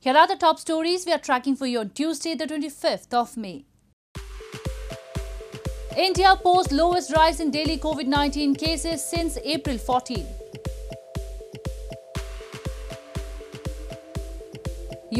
Here are the top stories we are tracking for you on Tuesday, the 25th of May. India posts lowest rise in daily COVID 19 cases since April 14.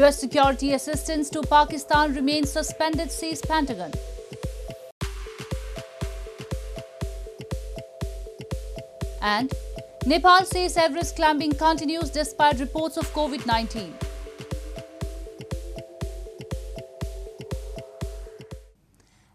US security assistance to Pakistan remains suspended, says Pentagon. And Nepal says Everest climbing continues despite reports of COVID 19.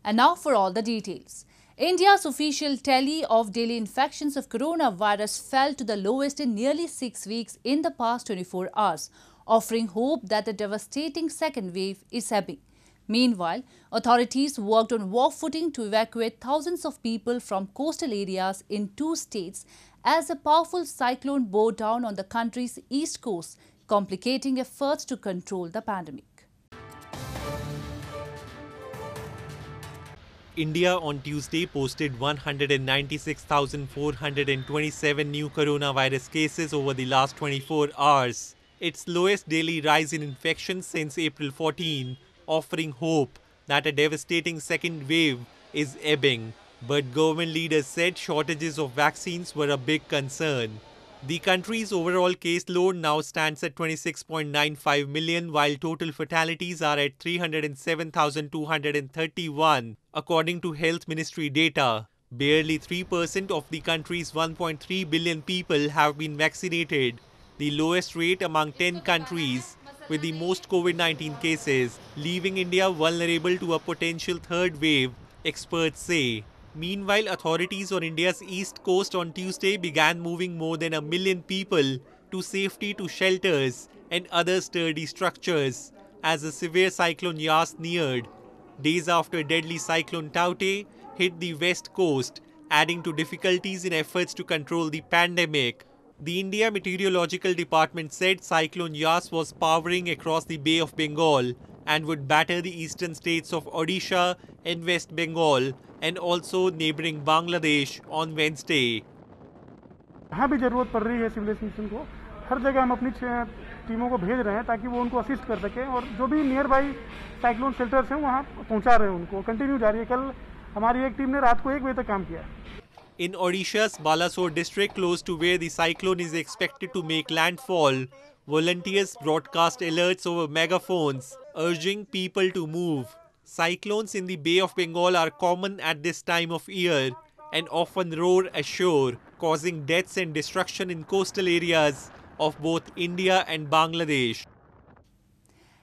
And now for all the details. India's official tally of daily infections of coronavirus fell to the lowest in nearly six weeks in the past 24 hours, offering hope that the devastating second wave is ebbing. Meanwhile, authorities worked on war footing to evacuate thousands of people from coastal areas in two states as a powerful cyclone bore down on the country's east coast, complicating efforts to control the pandemic. India on Tuesday posted 196,427 new coronavirus cases over the last 24 hours, its lowest daily rise in infections since April 14, offering hope that a devastating second wave is ebbing. But government leaders said shortages of vaccines were a big concern. The country's overall caseload now stands at 26.95 million, while total fatalities are at 307,231, according to Health Ministry data. Barely 3% of the country's 1.3 billion people have been vaccinated, the lowest rate among 10 countries with the most COVID 19 cases, leaving India vulnerable to a potential third wave, experts say. Meanwhile, authorities on India's east coast on Tuesday began moving more than a million people to safety to shelters and other sturdy structures as the severe cyclone Yas neared, days after deadly cyclone Taute hit the west coast, adding to difficulties in efforts to control the pandemic. The India Meteorological Department said cyclone Yas was powering across the Bay of Bengal and would batter the eastern states of Odisha and West Bengal and also neighboring Bangladesh on Wednesday. हाँ भी जरूरत पड़ रही है civil mission को हर जगह हम अपनी टीमों को भेज रहे हैं ताकि वो उनको असिस्ट कर सकें और जो भी नियर बाई साइक्लोन शेल्टर्स हैं वहाँ पहुँचा रहे हैं उनको कंटिन्यू जा रही है कल हमारी एक टीम ने रात को एक बजे तक काम किया In Odisha's Balasore district, close to where the cyclone is expected to make landfall, Volunteers broadcast alerts over megaphones, urging people to move. Cyclones in the Bay of Bengal are common at this time of year and often roar ashore, causing deaths and destruction in coastal areas of both India and Bangladesh.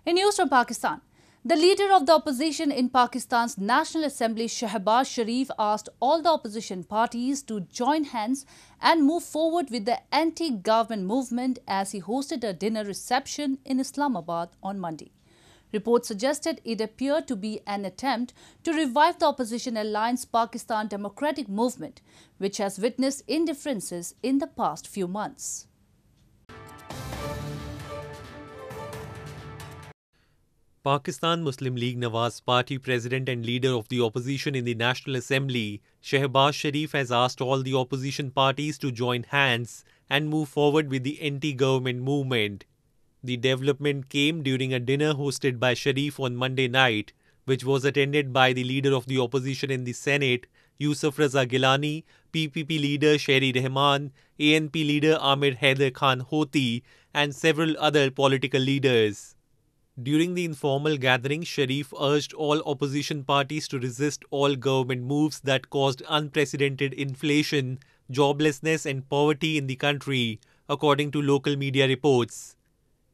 In news from Pakistan, the leader of the opposition in Pakistan's National Assembly, Shahbaz Sharif, asked all the opposition parties to join hands and move forward with the anti-government movement as he hosted a dinner reception in Islamabad on Monday. Reports suggested it appeared to be an attempt to revive the opposition alliance Pakistan Democratic Movement, which has witnessed indifferences in the past few months. Pakistan Muslim League Nawaz Party President and leader of the opposition in the National Assembly, Shehbaz Sharif has asked all the opposition parties to join hands and move forward with the anti-government movement. The development came during a dinner hosted by Sharif on Monday night, which was attended by the leader of the opposition in the Senate, Yusuf Raza Gilani, PPP leader Sherry Rahman, ANP leader Amir Haider Khan Hoti, and several other political leaders. During the informal gathering, Sharif urged all opposition parties to resist all government moves that caused unprecedented inflation, joblessness, and poverty in the country, according to local media reports.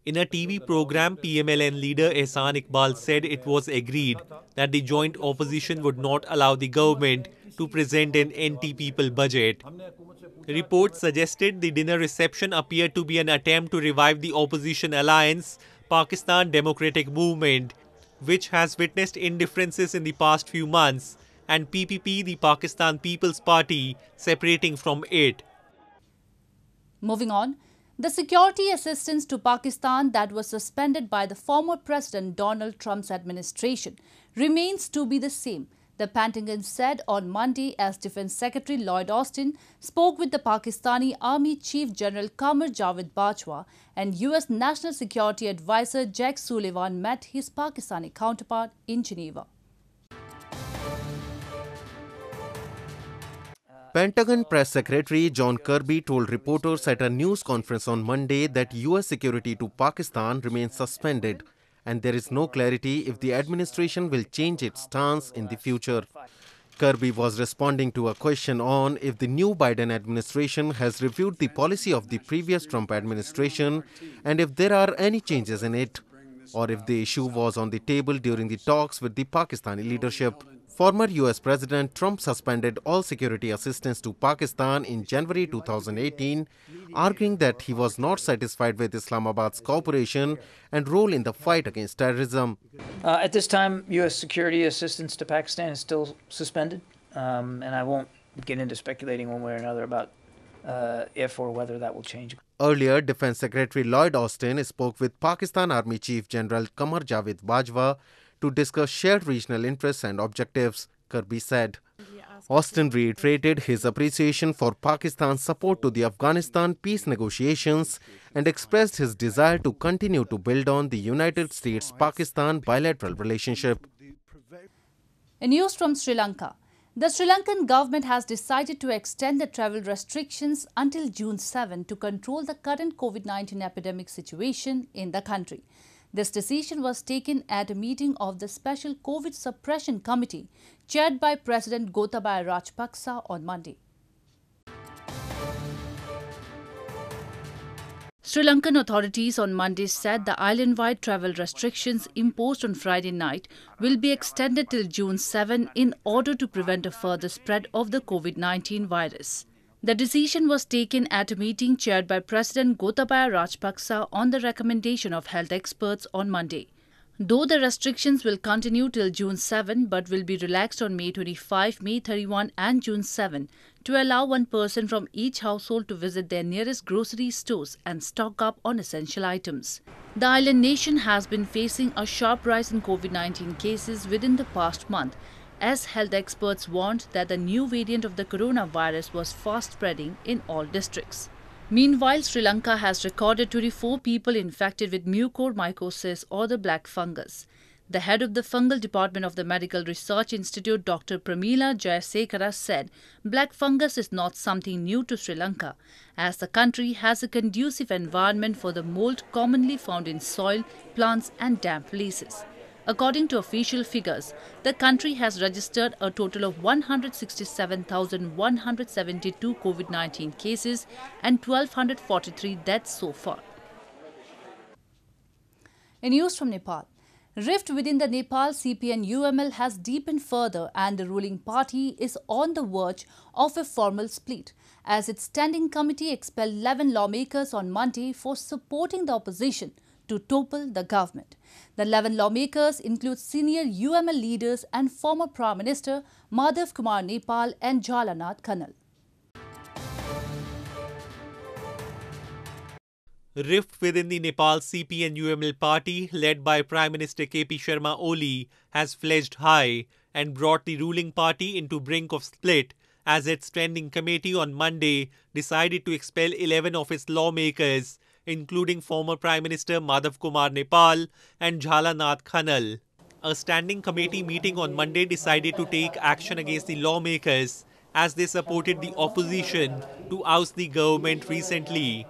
In a TV program, PMLN leader Ehsan Iqbal said it was agreed that the joint opposition would not allow the government to present an anti-people budget. Reports suggested the dinner reception appeared to be an attempt to revive the opposition alliance Pakistan Democratic Movement, which has witnessed indifferences in the past few months, and PPP, the Pakistan People's Party, separating from it. Moving on, the security assistance to Pakistan that was suspended by the former President Donald Trump's administration remains to be the same the Pentagon said on Monday as Defense Secretary Lloyd Austin spoke with the Pakistani Army Chief General Qamar Javed Bajwa and U.S. National Security Advisor Jack Sullivan met his Pakistani counterpart in Geneva. Pentagon Press Secretary John Kirby told reporters at a news conference on Monday that U.S. security to Pakistan remains suspended and there is no clarity if the administration will change its stance in the future. Kirby was responding to a question on if the new Biden administration has reviewed the policy of the previous Trump administration and if there are any changes in it, or if the issue was on the table during the talks with the Pakistani leadership. Former US President Trump suspended all security assistance to Pakistan in January 2018, arguing that he was not satisfied with Islamabad's cooperation and role in the fight against terrorism. Uh, at this time, US security assistance to Pakistan is still suspended, um, and I won't get into speculating one way or another about uh, if or whether that will change. Earlier, Defense Secretary Lloyd Austin spoke with Pakistan Army Chief General Qamar Javed Bajwa to discuss shared regional interests and objectives, Kirby said. Austin reiterated his appreciation for Pakistan's support to the Afghanistan peace negotiations and expressed his desire to continue to build on the United States Pakistan bilateral relationship. In news from Sri Lanka, the Sri Lankan government has decided to extend the travel restrictions until June 7 to control the current COVID 19 epidemic situation in the country. This decision was taken at a meeting of the Special COVID Suppression Committee, chaired by President Gotabaya Rajapaksa on Monday. Sri Lankan authorities on Monday said the island wide travel restrictions imposed on Friday night will be extended till June 7 in order to prevent a further spread of the COVID 19 virus. The decision was taken at a meeting chaired by President Gotabaya Rajapaksa on the recommendation of health experts on Monday. Though the restrictions will continue till June 7 but will be relaxed on May 25, May 31 and June 7 to allow one person from each household to visit their nearest grocery stores and stock up on essential items. The island nation has been facing a sharp rise in COVID-19 cases within the past month as health experts warned that the new variant of the coronavirus was fast spreading in all districts. Meanwhile, Sri Lanka has recorded 24 people infected with mucormycosis or the black fungus. The head of the fungal department of the Medical Research Institute, Dr. Pramila Jayasekara, said black fungus is not something new to Sri Lanka, as the country has a conducive environment for the mold commonly found in soil, plants, and damp places. According to official figures, the country has registered a total of 167,172 COVID 19 cases and 1,243 deaths so far. In news from Nepal, rift within the Nepal CPN UML has deepened further and the ruling party is on the verge of a formal split as its standing committee expelled 11 lawmakers on Monday for supporting the opposition – to topple the government. The 11 lawmakers include senior UML leaders and former Prime Minister Madhav Kumar Nepal and Jalanath Kanal. Rift within the Nepal CPN UML party, led by Prime Minister KP Sharma Oli, has fledged high and brought the ruling party into brink of split as its standing committee on Monday decided to expel 11 of its lawmakers including former Prime Minister Madhav Kumar Nepal and Jhalanath Khanal. A standing committee meeting on Monday decided to take action against the lawmakers as they supported the opposition to oust the government recently.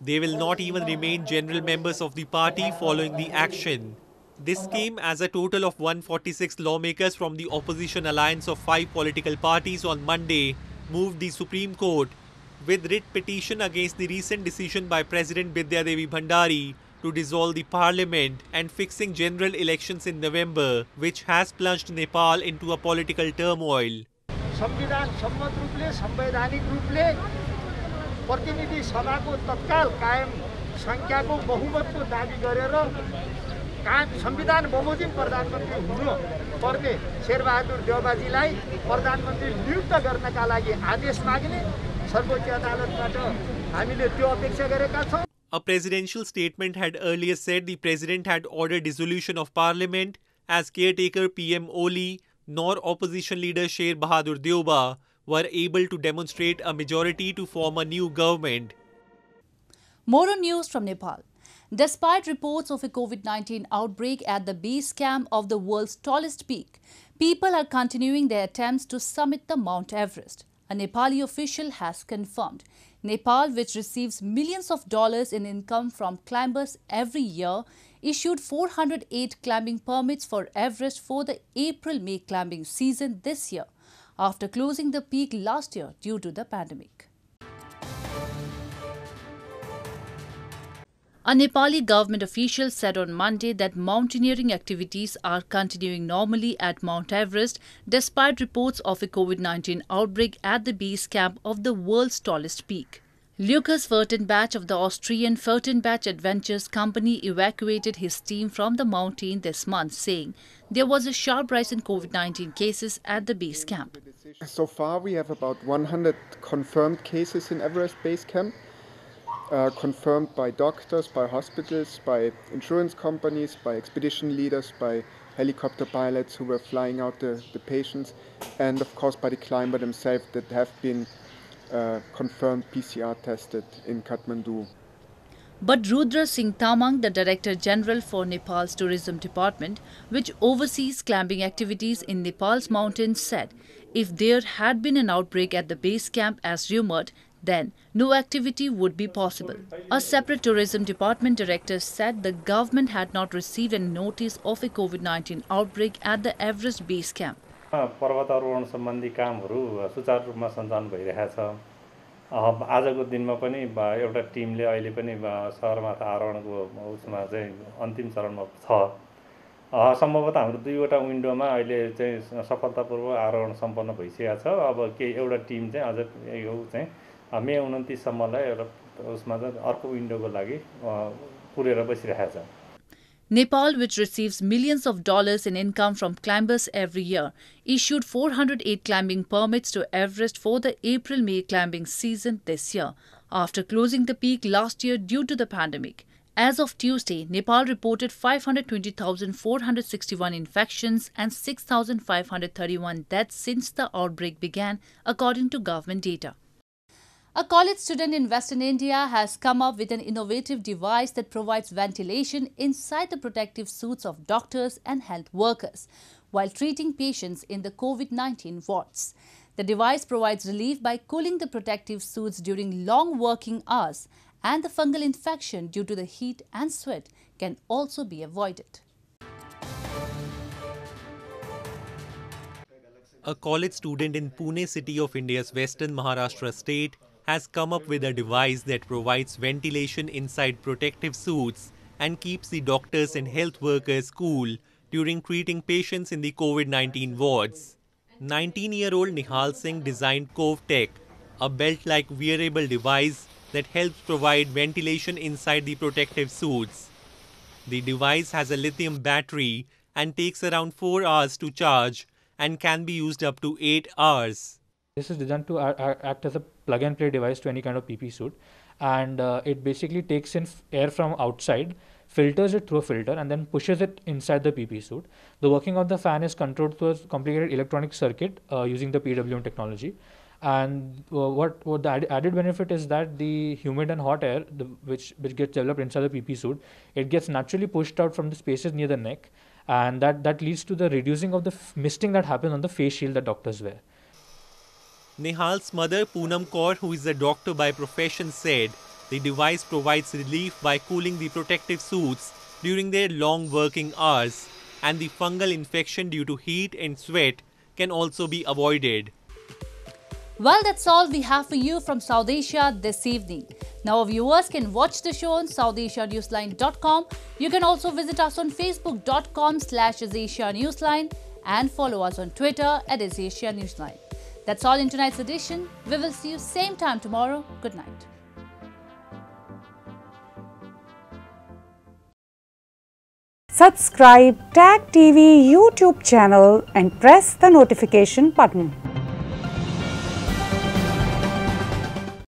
They will not even remain general members of the party following the action. This came as a total of 146 lawmakers from the opposition alliance of five political parties on Monday moved the Supreme Court with writ petition against the recent decision by President Bidya Devi Bhandari to dissolve the parliament and fixing general elections in November, which has plunged Nepal into a political turmoil. संविधान सम्मत रूपले संवैधानिक रूपले प्रतिनिधि सभाको तत्काल कायम सङ्ख्याको बहुमतको दावी गरेर काम संविधान बमोजिम प्रधानमन्त्री हुनु पर्ने शेरबहादुर देवबाजीलाई प्रधानमन्त्री नियुक्त गर्नका लागि आदेश माग्ने A presidential statement had earlier said the president had ordered dissolution of parliament as caretaker PM Oli nor opposition leader Sher Bahadur Deuba were able to demonstrate a majority to form a new government. More on news from Nepal. Despite reports of a COVID-19 outbreak at the base camp of the world's tallest peak, people are continuing their attempts to summit the Mount Everest a Nepali official has confirmed. Nepal, which receives millions of dollars in income from climbers every year, issued 408 climbing permits for Everest for the April-May climbing season this year, after closing the peak last year due to the pandemic. A Nepali government official said on Monday that mountaineering activities are continuing normally at Mount Everest despite reports of a COVID 19 outbreak at the base camp of the world's tallest peak. Lucas Furtenbach of the Austrian Furtenbach Adventures Company evacuated his team from the mountain this month, saying there was a sharp rise in COVID 19 cases at the base camp. So far, we have about 100 confirmed cases in Everest Base Camp uh, confirmed by doctors, by hospitals, by insurance companies, by expedition leaders, by helicopter pilots who were flying out the, the patients, and of course by the climber themselves that have been uh, confirmed PCR tested in Kathmandu. But Rudra Singh Tamang, the Director General for Nepal's Tourism Department, which oversees climbing activities in Nepal's mountains, said if there had been an outbreak at the base camp as rumored, then no activity would be possible. A separate tourism department director said the government had not received a notice of a COVID-19 outbreak at the Everest base camp. पर्वतारोहण सम्बन्धी कामहरू सुचारू रूपमा सञ्चालन भइरहेछ आजको दिनमा पनि एउटा टिमले अहिले पनि सगरमाथा आरोहणको उसमा चाहिँ अन्तिम चरणमा छ सम्भवतः हाम्रो दुईवटा विन्डोमा अहिले चाहिँ सफलतापूर्वक आरोहण सम्पन्न भइसकेको छ अब केही एउटा टिम चाहिँ अझ यो चाहिँ मे उन्तिससम्मलाई उसमा अर्को विन्डोको लागि पुरेर बसिरहेको छ Nepal, which receives millions of dollars in income from climbers every year, issued 408 climbing permits to Everest for the April May climbing season this year, after closing the peak last year due to the pandemic. As of Tuesday, Nepal reported 520,461 infections and 6,531 deaths since the outbreak began, according to government data. A college student in Western India has come up with an innovative device that provides ventilation inside the protective suits of doctors and health workers while treating patients in the COVID-19 wards. The device provides relief by cooling the protective suits during long working hours and the fungal infection due to the heat and sweat can also be avoided. A college student in Pune city of India's western Maharashtra state has come up with a device that provides ventilation inside protective suits and keeps the doctors and health workers cool during treating patients in the COVID-19 wards. 19-year-old Nihal Singh designed CoveTech, a belt-like wearable device that helps provide ventilation inside the protective suits. The device has a lithium battery and takes around 4 hours to charge and can be used up to 8 hours. This is designed to act as a plug and play device to any kind of PP suit. And uh, it basically takes in air from outside, filters it through a filter, and then pushes it inside the PP suit. The working of the fan is controlled through a complicated electronic circuit uh, using the PWM technology. And uh, what, what the ad added benefit is that the humid and hot air, the, which, which gets developed inside the PP suit, it gets naturally pushed out from the spaces near the neck and that that leads to the reducing of the misting that happens on the face shield that doctors wear Nihal's mother, Poonam Kaur, who is a doctor by profession, said the device provides relief by cooling the protective suits during their long working hours, and the fungal infection due to heat and sweat can also be avoided. Well, that's all we have for you from South Asia this evening. Now, our viewers can watch the show on SouthAsiaNewsline.com. You can also visit us on Facebook.com slash Newsline and follow us on Twitter at Is Newsline. That's all in tonight's edition. We will see you same time tomorrow. Good night. Subscribe Tag TV YouTube channel and press the notification button.